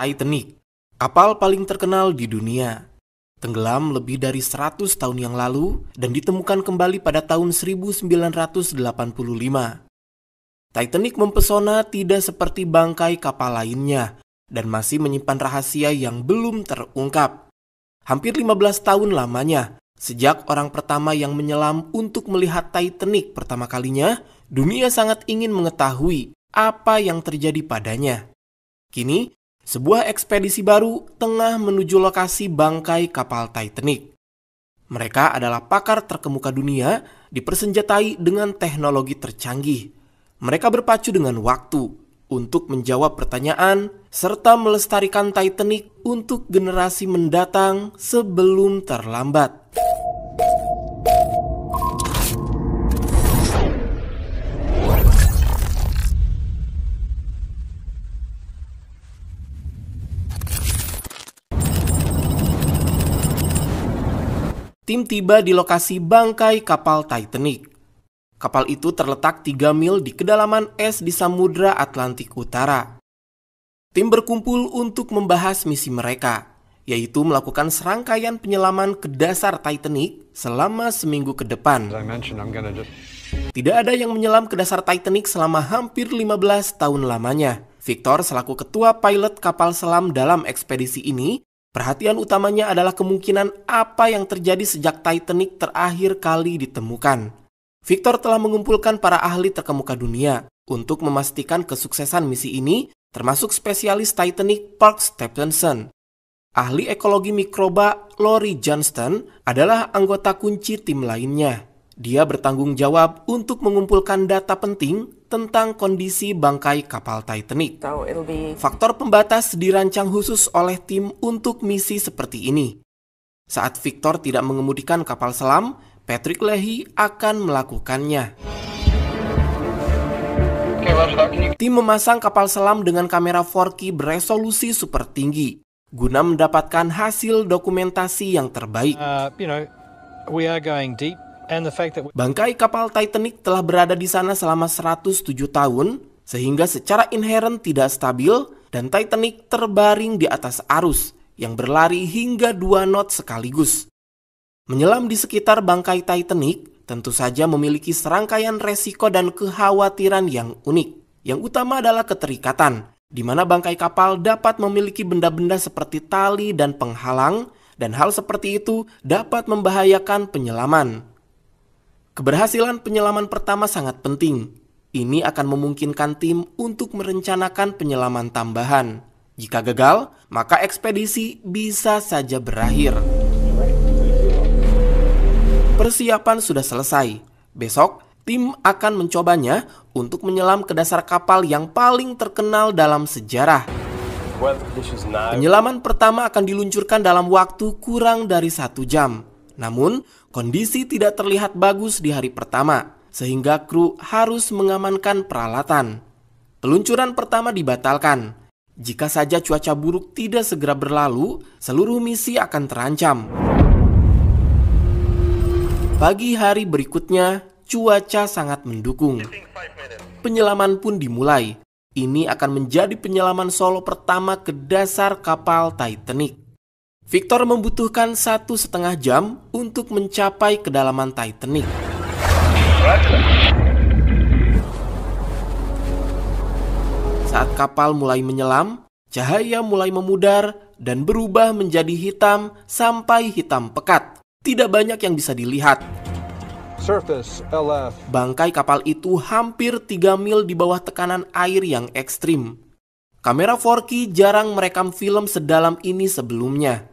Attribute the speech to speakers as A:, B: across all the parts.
A: Titanic, kapal paling terkenal di dunia. Tenggelam lebih dari 100 tahun yang lalu dan ditemukan kembali pada tahun 1985. Titanic mempesona tidak seperti bangkai kapal lainnya dan masih menyimpan rahasia yang belum terungkap. Hampir 15 tahun lamanya, sejak orang pertama yang menyelam untuk melihat Titanic pertama kalinya, dunia sangat ingin mengetahui apa yang terjadi padanya. Kini, sebuah ekspedisi baru tengah menuju lokasi bangkai kapal Titanic. Mereka adalah pakar terkemuka dunia, dipersenjatai dengan teknologi tercanggih. Mereka berpacu dengan waktu untuk menjawab pertanyaan serta melestarikan Titanic untuk generasi mendatang sebelum terlambat. tim tiba di lokasi bangkai kapal Titanic. Kapal itu terletak 3 mil di kedalaman es di Samudra Atlantik Utara. Tim berkumpul untuk membahas misi mereka, yaitu melakukan serangkaian penyelaman ke dasar Titanic selama seminggu ke depan. Tidak ada yang menyelam ke dasar Titanic selama hampir 15 tahun lamanya. Victor selaku ketua pilot kapal selam dalam ekspedisi ini Perhatian utamanya adalah kemungkinan apa yang terjadi sejak Titanic terakhir kali ditemukan. Victor telah mengumpulkan para ahli terkemuka dunia untuk memastikan kesuksesan misi ini, termasuk spesialis Titanic Park Stephenson. Ahli ekologi mikroba Lori Johnston adalah anggota kunci tim lainnya. Dia bertanggung jawab untuk mengumpulkan data penting tentang kondisi bangkai kapal Titanic. Faktor pembatas dirancang khusus oleh tim untuk misi seperti ini. Saat Victor tidak mengemudikan kapal selam, Patrick Leahy akan melakukannya. Tim memasang kapal selam dengan kamera 4K beresolusi super tinggi guna mendapatkan hasil dokumentasi yang terbaik. Uh, you know, we are going deep Bangkai kapal Titanic telah berada di sana selama 107 tahun, sehingga secara inherent tidak stabil dan Titanic terbaring di atas arus yang berlari hingga dua knot sekaligus. Menyelam di sekitar bangkai Titanic tentu saja memiliki serangkaian resiko dan kekhawatiran yang unik. Yang utama adalah keterikatan, di mana bangkai kapal dapat memiliki benda-benda seperti tali dan penghalang, dan hal seperti itu dapat membahayakan penyelaman. Keberhasilan penyelaman pertama sangat penting. Ini akan memungkinkan tim untuk merencanakan penyelaman tambahan. Jika gagal, maka ekspedisi bisa saja berakhir. Persiapan sudah selesai. Besok, tim akan mencobanya untuk menyelam ke dasar kapal yang paling terkenal dalam sejarah. Penyelaman pertama akan diluncurkan dalam waktu kurang dari satu jam. Namun, Kondisi tidak terlihat bagus di hari pertama, sehingga kru harus mengamankan peralatan. Peluncuran pertama dibatalkan. Jika saja cuaca buruk tidak segera berlalu, seluruh misi akan terancam. Pagi hari berikutnya, cuaca sangat mendukung. Penyelaman pun dimulai. Ini akan menjadi penyelaman solo pertama ke dasar kapal Titanic. Victor membutuhkan satu setengah jam untuk mencapai kedalaman Titanic. Saat kapal mulai menyelam, cahaya mulai memudar dan berubah menjadi hitam sampai hitam pekat. Tidak banyak yang bisa dilihat. Bangkai kapal itu hampir 3 mil di bawah tekanan air yang ekstrim. Kamera 4K jarang merekam film sedalam ini sebelumnya.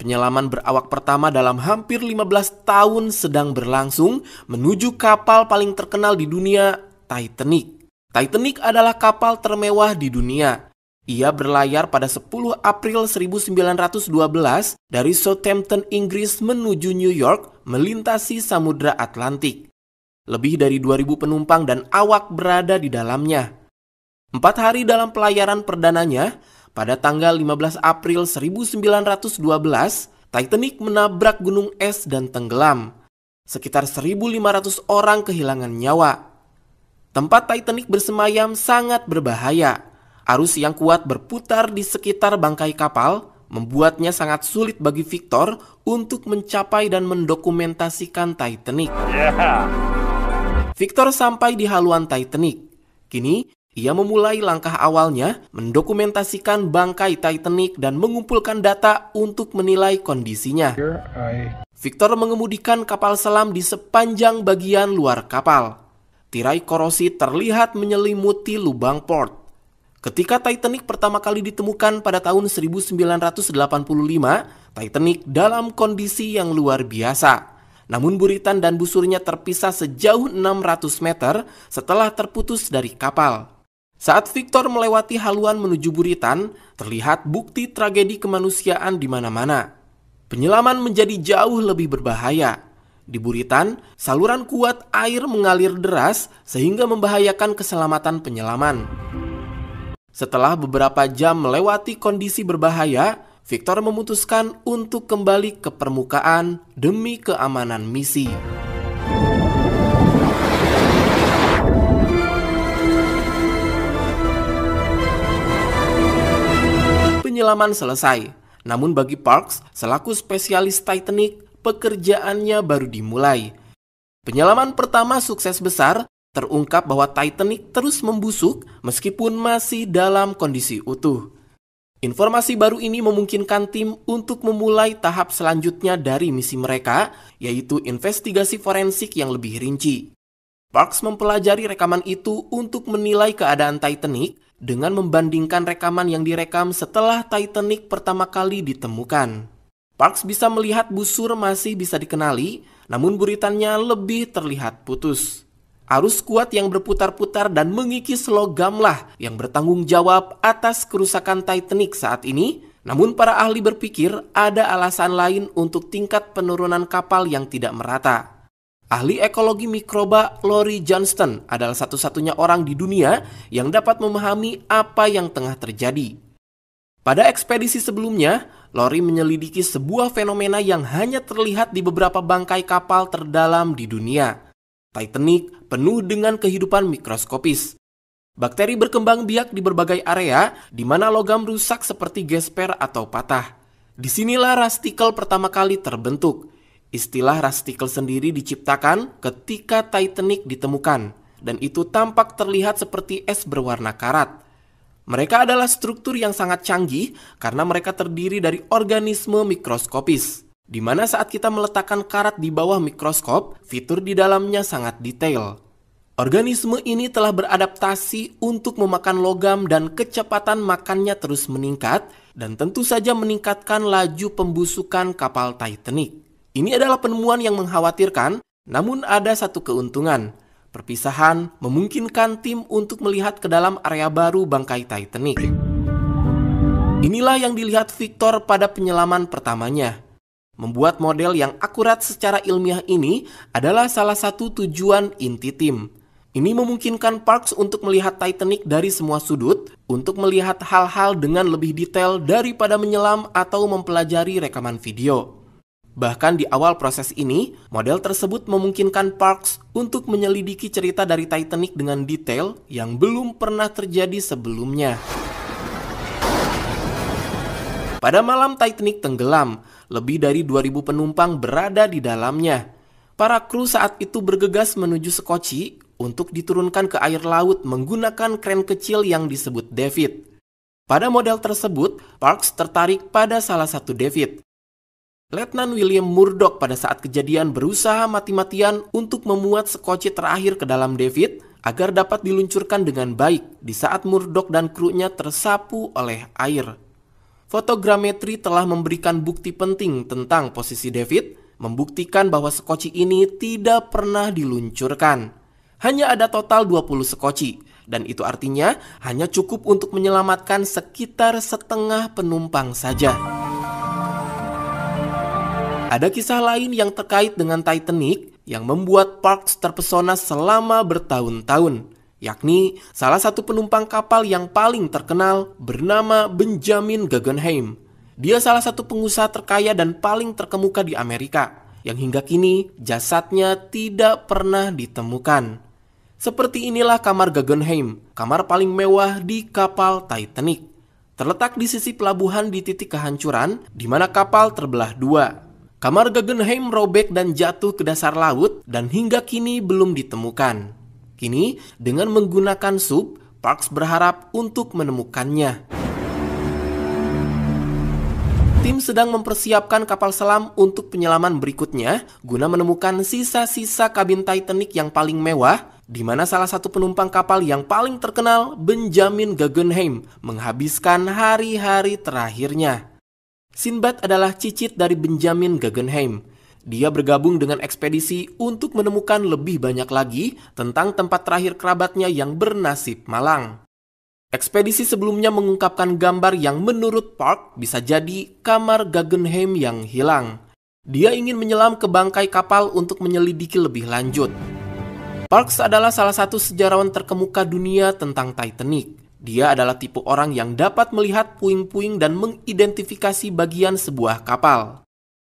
A: Penyelaman berawak pertama dalam hampir 15 tahun sedang berlangsung menuju kapal paling terkenal di dunia, Titanic. Titanic adalah kapal termewah di dunia. Ia berlayar pada 10 April 1912 dari Southampton, Inggris menuju New York melintasi Samudra Atlantik. Lebih dari 2.000 penumpang dan awak berada di dalamnya. Empat hari dalam pelayaran perdananya, pada tanggal 15 April 1912, Titanic menabrak gunung es dan tenggelam. Sekitar 1.500 orang kehilangan nyawa. Tempat Titanic bersemayam sangat berbahaya. Arus yang kuat berputar di sekitar bangkai kapal membuatnya sangat sulit bagi Victor untuk mencapai dan mendokumentasikan Titanic. Yeah. Victor sampai di haluan Titanic. Kini, ia memulai langkah awalnya mendokumentasikan bangkai Titanic dan mengumpulkan data untuk menilai kondisinya. Victor mengemudikan kapal selam di sepanjang bagian luar kapal. Tirai korosi terlihat menyelimuti lubang port. Ketika Titanic pertama kali ditemukan pada tahun 1985, Titanic dalam kondisi yang luar biasa. Namun buritan dan busurnya terpisah sejauh 600 meter setelah terputus dari kapal. Saat Victor melewati haluan menuju Buritan, terlihat bukti tragedi kemanusiaan di mana-mana. Penyelaman menjadi jauh lebih berbahaya. Di Buritan, saluran kuat air mengalir deras sehingga membahayakan keselamatan penyelaman. Setelah beberapa jam melewati kondisi berbahaya, Victor memutuskan untuk kembali ke permukaan demi keamanan misi. penyelaman selesai. Namun bagi Parks, selaku spesialis Titanic, pekerjaannya baru dimulai. Penyelaman pertama sukses besar, terungkap bahwa Titanic terus membusuk meskipun masih dalam kondisi utuh. Informasi baru ini memungkinkan tim untuk memulai tahap selanjutnya dari misi mereka, yaitu investigasi forensik yang lebih rinci. Parks mempelajari rekaman itu untuk menilai keadaan Titanic dengan membandingkan rekaman yang direkam setelah Titanic pertama kali ditemukan. Parks bisa melihat busur masih bisa dikenali, namun buritannya lebih terlihat putus. Arus kuat yang berputar-putar dan mengikis logamlah yang bertanggung jawab atas kerusakan Titanic saat ini, namun para ahli berpikir ada alasan lain untuk tingkat penurunan kapal yang tidak merata. Ahli ekologi mikroba Lori Johnston adalah satu-satunya orang di dunia yang dapat memahami apa yang tengah terjadi. Pada ekspedisi sebelumnya, Lori menyelidiki sebuah fenomena yang hanya terlihat di beberapa bangkai kapal terdalam di dunia. Titanic penuh dengan kehidupan mikroskopis. Bakteri berkembang biak di berbagai area di mana logam rusak seperti gesper atau patah. Disinilah rastikel pertama kali terbentuk, Istilah rusticle sendiri diciptakan ketika Titanic ditemukan, dan itu tampak terlihat seperti es berwarna karat. Mereka adalah struktur yang sangat canggih karena mereka terdiri dari organisme mikroskopis, di mana saat kita meletakkan karat di bawah mikroskop, fitur di dalamnya sangat detail. Organisme ini telah beradaptasi untuk memakan logam dan kecepatan makannya terus meningkat dan tentu saja meningkatkan laju pembusukan kapal Titanic. Ini adalah penemuan yang mengkhawatirkan, namun ada satu keuntungan. Perpisahan memungkinkan tim untuk melihat ke dalam area baru bangkai Titanic. Inilah yang dilihat Victor pada penyelaman pertamanya. Membuat model yang akurat secara ilmiah ini adalah salah satu tujuan inti tim. Ini memungkinkan Parks untuk melihat Titanic dari semua sudut, untuk melihat hal-hal dengan lebih detail daripada menyelam atau mempelajari rekaman video. Bahkan di awal proses ini, model tersebut memungkinkan Parks untuk menyelidiki cerita dari Titanic dengan detail yang belum pernah terjadi sebelumnya. Pada malam Titanic tenggelam, lebih dari 2000 penumpang berada di dalamnya. Para kru saat itu bergegas menuju Sekoci untuk diturunkan ke air laut menggunakan kren kecil yang disebut David. Pada model tersebut, Parks tertarik pada salah satu David. Letnan William Murdoch pada saat kejadian berusaha mati-matian untuk memuat sekoci terakhir ke dalam David agar dapat diluncurkan dengan baik di saat Murdoch dan krunya tersapu oleh air. Fotogrametri telah memberikan bukti penting tentang posisi David, membuktikan bahwa sekoci ini tidak pernah diluncurkan. Hanya ada total 20 sekoci, dan itu artinya hanya cukup untuk menyelamatkan sekitar setengah penumpang saja. Ada kisah lain yang terkait dengan Titanic yang membuat Parks terpesona selama bertahun-tahun, yakni salah satu penumpang kapal yang paling terkenal bernama Benjamin Guggenheim. Dia salah satu pengusaha terkaya dan paling terkemuka di Amerika, yang hingga kini jasadnya tidak pernah ditemukan. Seperti inilah kamar Guggenheim, kamar paling mewah di kapal Titanic. Terletak di sisi pelabuhan di titik kehancuran, di mana kapal terbelah dua, Kamar Guggenheim robek dan jatuh ke dasar laut dan hingga kini belum ditemukan. Kini, dengan menggunakan sub, Parks berharap untuk menemukannya. Tim sedang mempersiapkan kapal selam untuk penyelaman berikutnya guna menemukan sisa-sisa kabin Titanic yang paling mewah di mana salah satu penumpang kapal yang paling terkenal, Benjamin Guggenheim, menghabiskan hari-hari terakhirnya. Sinbad adalah cicit dari Benjamin Guggenheim. Dia bergabung dengan ekspedisi untuk menemukan lebih banyak lagi tentang tempat terakhir kerabatnya yang bernasib malang. Ekspedisi sebelumnya mengungkapkan gambar yang menurut Park bisa jadi kamar Guggenheim yang hilang. Dia ingin menyelam ke bangkai kapal untuk menyelidiki lebih lanjut. Parks adalah salah satu sejarawan terkemuka dunia tentang Titanic. Dia adalah tipe orang yang dapat melihat puing-puing dan mengidentifikasi bagian sebuah kapal.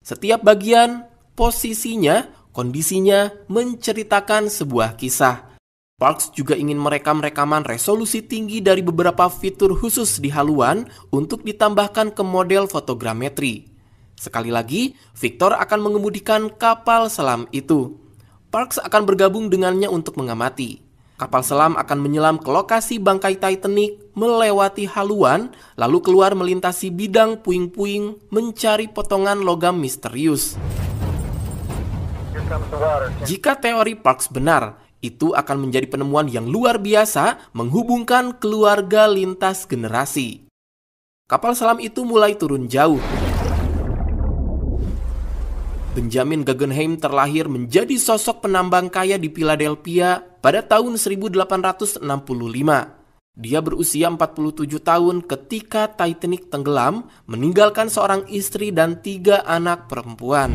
A: Setiap bagian, posisinya, kondisinya menceritakan sebuah kisah. Parks juga ingin merekam rekaman resolusi tinggi dari beberapa fitur khusus di haluan untuk ditambahkan ke model fotogrametri. Sekali lagi, Victor akan mengemudikan kapal selam itu. Parks akan bergabung dengannya untuk mengamati. Kapal selam akan menyelam ke lokasi bangkai Titanic, melewati haluan, lalu keluar melintasi bidang puing-puing mencari potongan logam misterius. Jika teori Parks benar, itu akan menjadi penemuan yang luar biasa menghubungkan keluarga lintas generasi. Kapal selam itu mulai turun jauh. Benjamin Guggenheim terlahir menjadi sosok penambang kaya di Philadelphia pada tahun 1865. Dia berusia 47 tahun ketika Titanic tenggelam, meninggalkan seorang istri dan tiga anak perempuan.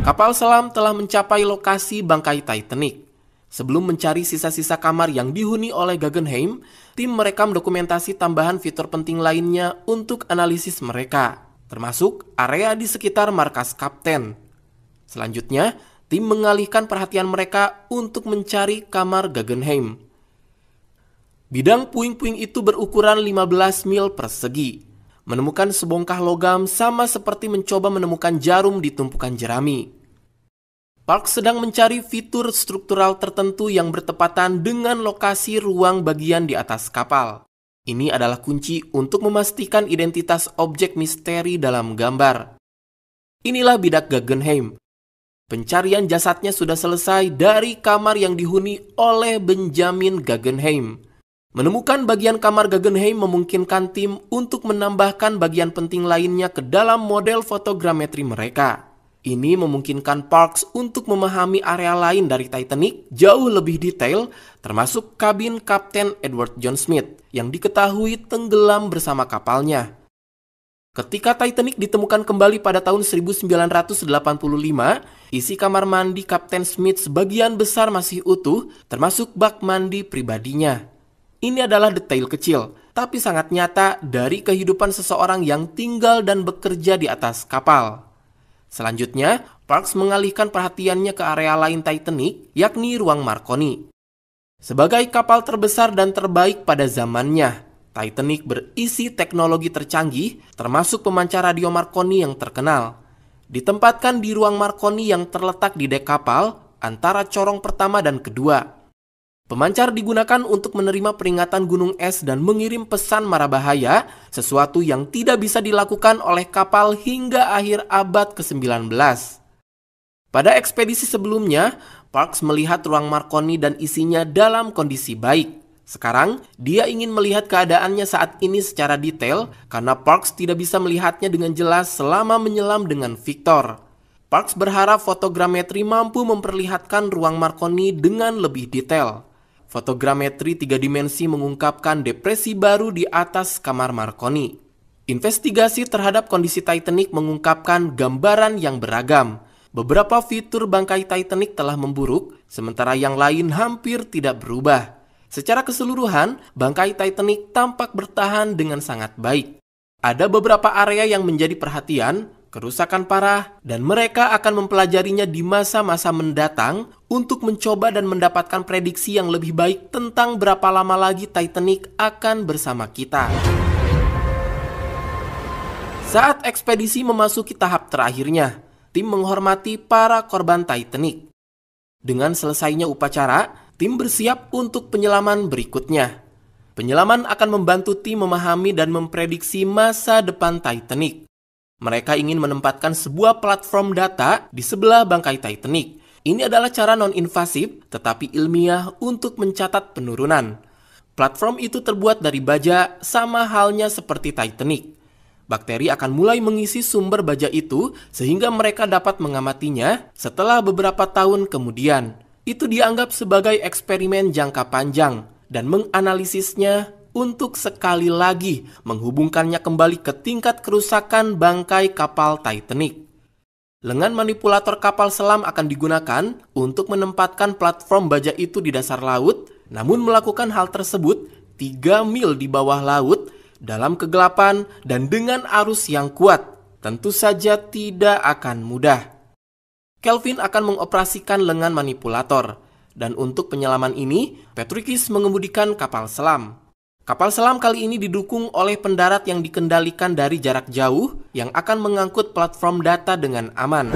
A: Kapal selam telah mencapai lokasi bangkai Titanic. Sebelum mencari sisa-sisa kamar yang dihuni oleh Guggenheim, tim merekam dokumentasi tambahan fitur penting lainnya untuk analisis mereka, termasuk area di sekitar markas kapten. Selanjutnya, tim mengalihkan perhatian mereka untuk mencari kamar Guggenheim. Bidang puing-puing itu berukuran 15 mil persegi. Menemukan sebongkah logam sama seperti mencoba menemukan jarum di tumpukan jerami. Park sedang mencari fitur struktural tertentu yang bertepatan dengan lokasi ruang bagian di atas kapal. Ini adalah kunci untuk memastikan identitas objek misteri dalam gambar. Inilah bidak Guggenheim, Pencarian jasadnya sudah selesai dari kamar yang dihuni oleh Benjamin Guggenheim. Menemukan bagian kamar Guggenheim memungkinkan tim untuk menambahkan bagian penting lainnya ke dalam model fotogrametri mereka. Ini memungkinkan Parks untuk memahami area lain dari Titanic jauh lebih detail, termasuk kabin Kapten Edward John Smith yang diketahui tenggelam bersama kapalnya. Ketika Titanic ditemukan kembali pada tahun 1985, isi kamar mandi Kapten Smith sebagian besar masih utuh, termasuk bak mandi pribadinya. Ini adalah detail kecil, tapi sangat nyata dari kehidupan seseorang yang tinggal dan bekerja di atas kapal. Selanjutnya, Parks mengalihkan perhatiannya ke area lain Titanic, yakni ruang Marconi. Sebagai kapal terbesar dan terbaik pada zamannya, Titanic berisi teknologi tercanggih, termasuk pemancar radio Marconi yang terkenal. Ditempatkan di ruang Marconi yang terletak di dek kapal antara corong pertama dan kedua. Pemancar digunakan untuk menerima peringatan gunung es dan mengirim pesan mara bahaya, sesuatu yang tidak bisa dilakukan oleh kapal hingga akhir abad ke-19. Pada ekspedisi sebelumnya, Parks melihat ruang Marconi dan isinya dalam kondisi baik. Sekarang, dia ingin melihat keadaannya saat ini secara detail karena Parks tidak bisa melihatnya dengan jelas selama menyelam dengan Victor. Parks berharap fotogrametri mampu memperlihatkan ruang Marconi dengan lebih detail. Fotogrametri tiga dimensi mengungkapkan depresi baru di atas kamar Marconi. Investigasi terhadap kondisi Titanic mengungkapkan gambaran yang beragam. Beberapa fitur bangkai Titanic telah memburuk, sementara yang lain hampir tidak berubah. Secara keseluruhan, bangkai Titanic tampak bertahan dengan sangat baik. Ada beberapa area yang menjadi perhatian, kerusakan parah, dan mereka akan mempelajarinya di masa-masa mendatang untuk mencoba dan mendapatkan prediksi yang lebih baik tentang berapa lama lagi Titanic akan bersama kita. Saat ekspedisi memasuki tahap terakhirnya, tim menghormati para korban Titanic. Dengan selesainya upacara, tim bersiap untuk penyelaman berikutnya. Penyelaman akan membantu tim memahami dan memprediksi masa depan Titanic. Mereka ingin menempatkan sebuah platform data di sebelah bangkai Titanic. Ini adalah cara non-invasif tetapi ilmiah untuk mencatat penurunan. Platform itu terbuat dari baja sama halnya seperti Titanic. Bakteri akan mulai mengisi sumber baja itu sehingga mereka dapat mengamatinya setelah beberapa tahun kemudian. Itu dianggap sebagai eksperimen jangka panjang dan menganalisisnya untuk sekali lagi menghubungkannya kembali ke tingkat kerusakan bangkai kapal Titanic. Lengan manipulator kapal selam akan digunakan untuk menempatkan platform baja itu di dasar laut, namun melakukan hal tersebut 3 mil di bawah laut dalam kegelapan dan dengan arus yang kuat, tentu saja tidak akan mudah. Kelvin akan mengoperasikan lengan manipulator, dan untuk penyelaman ini, Petrikis mengemudikan kapal selam. Kapal selam kali ini didukung oleh pendarat yang dikendalikan dari jarak jauh yang akan mengangkut platform data dengan aman.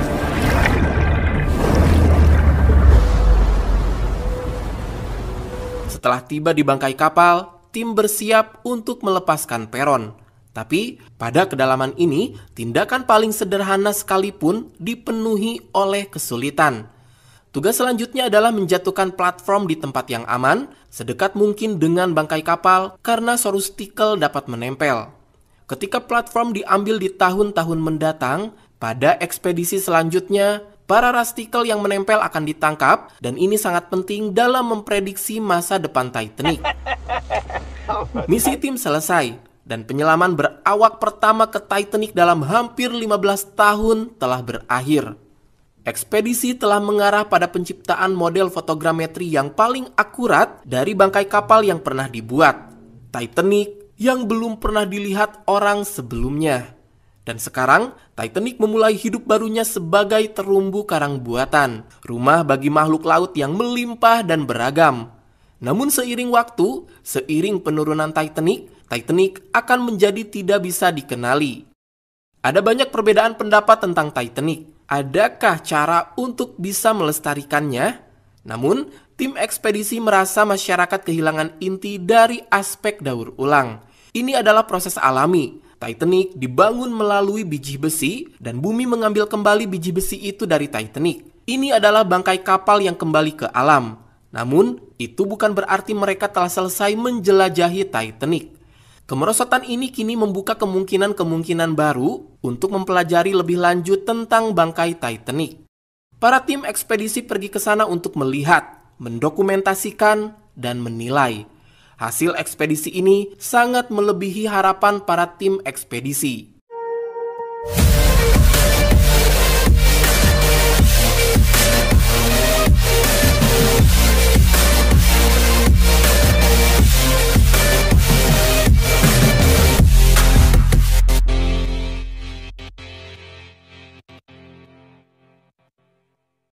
A: Setelah tiba di bangkai kapal, tim bersiap untuk melepaskan peron. Tapi, pada kedalaman ini, tindakan paling sederhana sekalipun dipenuhi oleh kesulitan. Tugas selanjutnya adalah menjatuhkan platform di tempat yang aman, sedekat mungkin dengan bangkai kapal, karena sorustikel dapat menempel. Ketika platform diambil di tahun-tahun mendatang, pada ekspedisi selanjutnya, para rastikel yang menempel akan ditangkap, dan ini sangat penting dalam memprediksi masa depan Titanic. Misi tim selesai dan penyelaman berawak pertama ke Titanic dalam hampir 15 tahun telah berakhir. Ekspedisi telah mengarah pada penciptaan model fotogrametri yang paling akurat dari bangkai kapal yang pernah dibuat, Titanic yang belum pernah dilihat orang sebelumnya. Dan sekarang, Titanic memulai hidup barunya sebagai terumbu karang buatan, rumah bagi makhluk laut yang melimpah dan beragam. Namun seiring waktu, seiring penurunan Titanic, Titanic akan menjadi tidak bisa dikenali. Ada banyak perbedaan pendapat tentang Titanic. Adakah cara untuk bisa melestarikannya? Namun, tim ekspedisi merasa masyarakat kehilangan inti dari aspek daur ulang. Ini adalah proses alami. Titanic dibangun melalui biji besi dan bumi mengambil kembali biji besi itu dari Titanic. Ini adalah bangkai kapal yang kembali ke alam. Namun, itu bukan berarti mereka telah selesai menjelajahi Titanic. Kemerosotan ini kini membuka kemungkinan-kemungkinan baru untuk mempelajari lebih lanjut tentang bangkai Titanic. Para tim ekspedisi pergi ke sana untuk melihat, mendokumentasikan, dan menilai. Hasil ekspedisi ini sangat melebihi harapan para tim ekspedisi.